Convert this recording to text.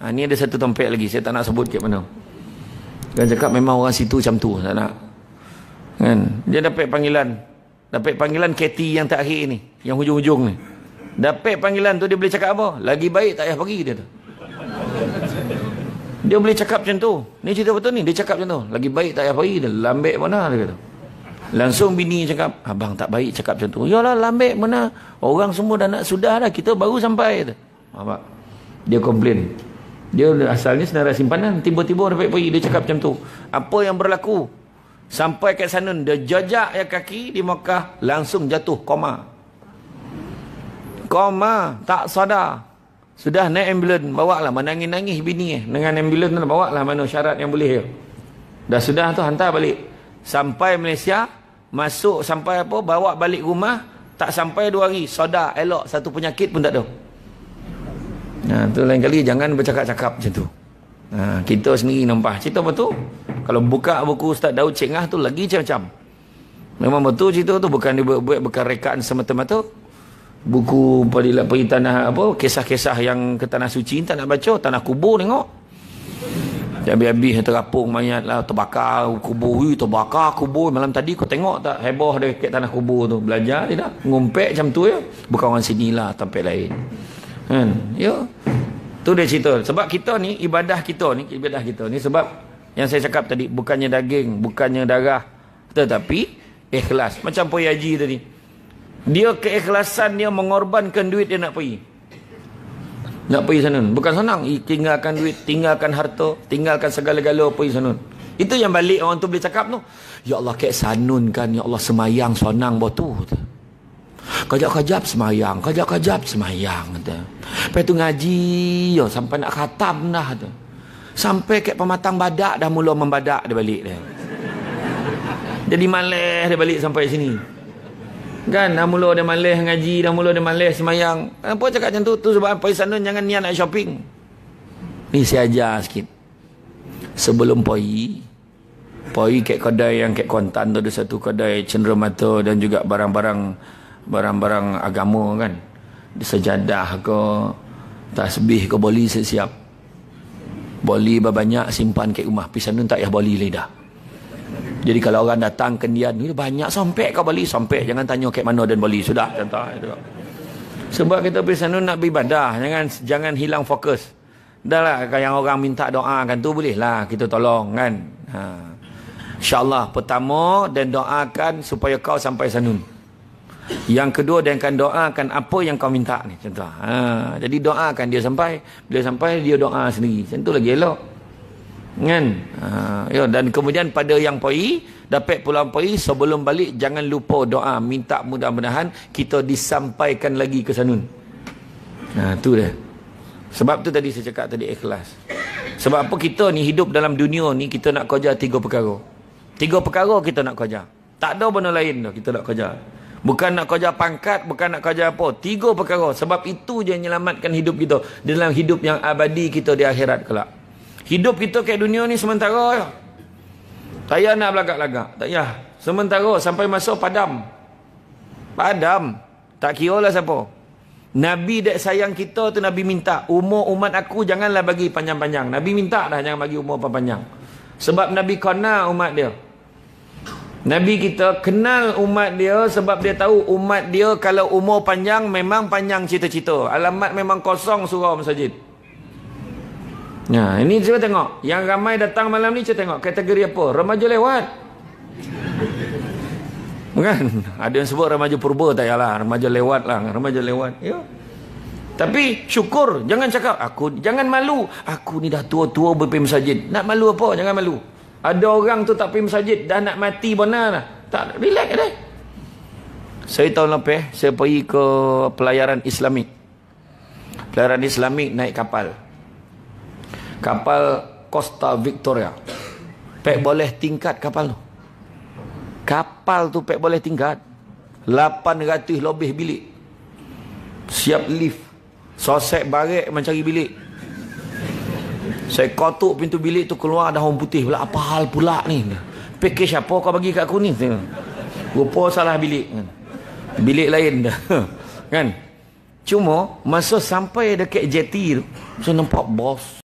Ha, ni ada satu tempat lagi. Saya tak nak sebut kat mana. Dia kan cakap memang orang situ macam tu. Tak nak. Kan? Dia dapat panggilan. Dapat panggilan Katy yang terakhir ni. Yang hujung-hujung ni. Dapat panggilan tu dia boleh cakap apa? Lagi baik tak payah pergi dia tu. Dia boleh cakap macam tu. Ni cerita betul ni. Dia cakap macam tu. Lagi baik tak payah pergi. Dia lambek mana dia kata. Langsung bini cakap, abang tak baik cakap macam tu. Yalah lambek mana. Orang semua dah nak sudah dah. Kita baru sampai. Dia komplain. Dia asalnya senarai simpanan. Tiba-tiba orang baik-baik dia cakap macam tu. Apa yang berlaku? Sampai kat sana dia jajak yang kaki di Mekah langsung jatuh koma. Koma tak sadar. Sudah naik ambulan bawa lah menangis-nangis bini eh. Dengan ambulan tu bawa lah mana syarat yang boleh. Dah sudah tu hantar balik. Sampai Malaysia masuk sampai apa bawa balik rumah tak sampai dua hari sadar elok satu penyakit pun tak ada. Ha, tu lain kali jangan bercakap-cakap macam tu. Ha, kita sendiri nampak. Cerita apa tu? Kalau buka buku Ustaz Daud Cik Ngah tu lagi macam-macam. Memang betul cerita tu bukan dia buat bukan rekaan semata-mata. Buku pada Peri tanah apa kisah-kisah yang ke tanah suci tak nak baca tanah kubur tengok. Dia habis-habis terapung mayat lah terbakar kubur hui terbakar kubur malam tadi kau tengok tak heboh dia kat tanah kubur tu belajar tidak ngumpet macam tu ya bukan orang sini lah tempat lain. Kan? Ya. Yeah. Tu dia cerita. Sebab kita ni, ibadah kita ni, ibadah kita ni sebab yang saya cakap tadi, bukannya daging, bukannya darah. Tetapi, ikhlas. Macam Puan Haji tadi. Dia keikhlasan dia mengorbankan duit dia nak pergi. Nak pergi sana. Bukan senang. Tinggalkan duit, tinggalkan harta, tinggalkan segala-gala pergi sana. Itu yang balik orang tu boleh cakap tu. Ya Allah, kek sanun kan. Ya Allah, semayang, senang buat tu. Kajap-kajap semayang. Kajap-kajap semayang. Kata. Lepas tu ngaji. Yo, sampai nak khatam dah. Kata. Sampai ke pematang badak dah mula membadak dia balik. Dia. Jadi malih dia balik sampai sini. Kan? Dah mula dia malih ngaji. Dah mula dia malih semayang. Kenapa cakap macam tu? Tu sebab apa? jangan niat nak shopping. Ni saya ajar sikit. Sebelum poi. Poi kat kedai yang kat Kuantan tu. Ada satu kedai cenderamata dan juga barang-barang barang-barang agama kan sejadah ke tasbih ke boleh saya siap boleh banyak simpan ke rumah pisan tu tak payah boleh lagi dah jadi kalau orang datang ke dia ni banyak sampai ke boleh sampai jangan tanya ke mana dan boleh sudah contoh itu sebab kita pisan tu nak beribadah jangan jangan hilang fokus dah lah yang orang minta doa kan tu boleh lah kita tolong kan ha. InsyaAllah pertama dan doakan supaya kau sampai sanun. Yang kedua dia akan doakan apa yang kau minta ni. Contoh. Lah. Ha, jadi doakan dia sampai. dia sampai dia doa sendiri. Macam tu lagi elok. Kan? Ha, ya, dan kemudian pada yang poi. Dapat pulang poi. Sebelum balik jangan lupa doa. Minta mudah-mudahan kita disampaikan lagi ke sanun. Ha, tu dia. Sebab tu tadi saya cakap tadi ikhlas. Sebab apa kita ni hidup dalam dunia ni kita nak kerja tiga perkara. Tiga perkara kita nak kerja. Tak ada benda lain dah kita nak kerja. Bukan nak kerja pangkat, bukan nak kerja apa. Tiga perkara. Sebab itu je yang menyelamatkan hidup kita. Dalam hidup yang abadi kita di akhirat kelak. Hidup kita kat dunia ni sementara. Ya. Tak payah nak belagak-lagak. Tak payah. Sementara sampai masa padam. Padam. Tak kira lah siapa. Nabi dek sayang kita tu Nabi minta. Umur umat aku janganlah bagi panjang-panjang. Nabi minta dah jangan bagi umur panjang. Sebab Nabi kena umat dia. Nabi kita kenal umat dia sebab dia tahu umat dia kalau umur panjang memang panjang cita-cita. Alamat memang kosong surau masjid. Nah ya, ini saya tengok. Yang ramai datang malam ni saya tengok kategori apa? Remaja lewat. Bukan? Ada yang sebut remaja purba tak yalah. Remaja lewat lah. Remaja lewat. Ya. Tapi syukur. Jangan cakap. aku Jangan malu. Aku ni dah tua-tua berpimpin masjid. Nak malu apa? Jangan malu. Ada orang tu tak pergi masjid dah nak mati benar lah. Tak relax ke dah? Saya tahun lepas saya pergi ke pelayaran islamik. Pelayaran islamik naik kapal. Kapal Costa Victoria. Pek boleh tingkat kapal tu. Kapal tu pek boleh tingkat. 800 lebih bilik. Siap lift. Sosek barek mencari bilik. Saya kotuk pintu bilik tu keluar daun putih pula. Apa hal pula ni? Pakej siapa? kau bagi kat aku ni? Rupa salah bilik. Bilik lain dah. kan? Cuma masa sampai dekat jeti tu, saya nampak bos.